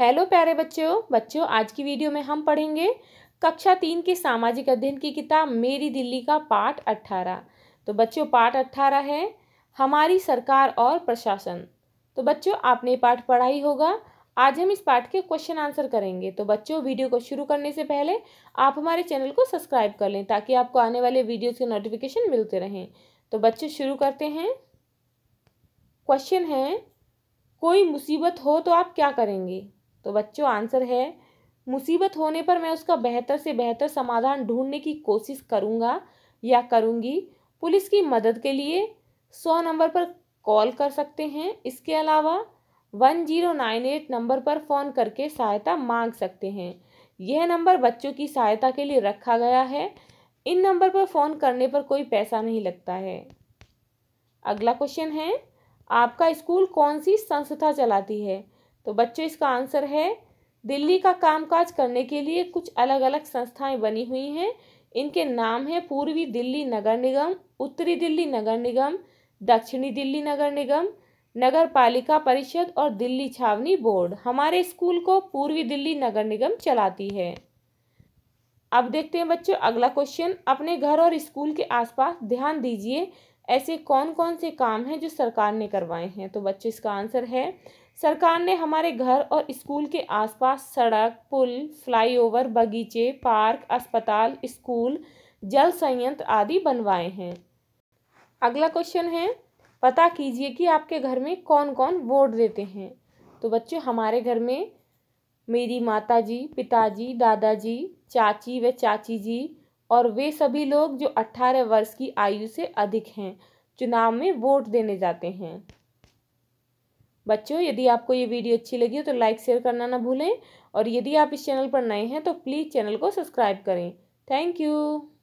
hello प्यारे बच्चों बच्चों आज की वीडियो में हम पढ़ेंगे कक्षा तीन के सामाजिक अध्ययन की किताब मेरी दिल्ली का पाठ अट्ठारह तो बच्चों पाठ अट्ठारह है हमारी सरकार और प्रशासन तो बच्चों आपने पाठ पढ़ा ही होगा आज हम इस पाठ के क्वेश्चन आंसर करेंगे तो बच्चों वीडियो को शुरू करने से पहले आप हमारे चैनल को सब्सक्राइब कर लें ताकि आपको आने वाले वीडियोज़ के नोटिफिकेशन मिलते रहें तो बच्चों शुरू करते हैं क्वेश्चन है कोई मुसीबत हो तो आप क्या करेंगे तो बच्चों आंसर है मुसीबत होने पर मैं उसका बेहतर से बेहतर समाधान ढूंढने की कोशिश करूँगा या करूँगी पुलिस की मदद के लिए सौ नंबर पर कॉल कर सकते हैं इसके अलावा one zero nine eight number पर फ़ोन करके सहायता मांग सकते हैं यह नंबर बच्चों की सहायता के लिए रखा गया है इन नंबर पर फ़ोन करने पर कोई पैसा नहीं लगता है अगला क्वेश्चन है आपका स्कूल कौन सी संस्था चलाती है तो बच्चों इसका आंसर है दिल्ली का कामकाज करने के लिए कुछ अलग अलग संस्थाएं बनी हुई हैं इनके नाम हैं पूर्वी दिल्ली नगर निगम उत्तरी दिल्ली नगर निगम दक्षिणी दिल्ली नगर निगम नगर पालिका परिषद और दिल्ली छावनी बोर्ड हमारे स्कूल को पूर्वी दिल्ली नगर निगम चलाती है अब देखते हैं बच्चों अगला क्वेश्चन अपने घर और स्कूल के आसपास ध्यान दीजिए ऐसे कौन कौन से काम हैं जो सरकार ने करवाए हैं तो बच्चे इसका आंसर है सरकार ने हमारे घर और स्कूल के आसपास सड़क पुल फ्लाईओवर बगीचे पार्क अस्पताल स्कूल जल संयंत्र आदि बनवाए हैं अगला क्वेश्चन है पता कीजिए कि आपके घर में कौन कौन वोट देते हैं तो बच्चों हमारे घर में मेरी माता जी पिताजी दादाजी चाची व चाची जी और वे सभी लोग जो अट्ठारह वर्ष की आयु से अधिक हैं चुनाव में वोट देने जाते हैं बच्चों यदि आपको ये वीडियो अच्छी लगी हो तो लाइक शेयर करना ना भूलें और यदि आप इस चैनल पर नए हैं तो प्लीज़ चैनल को सब्सक्राइब करें थैंक यू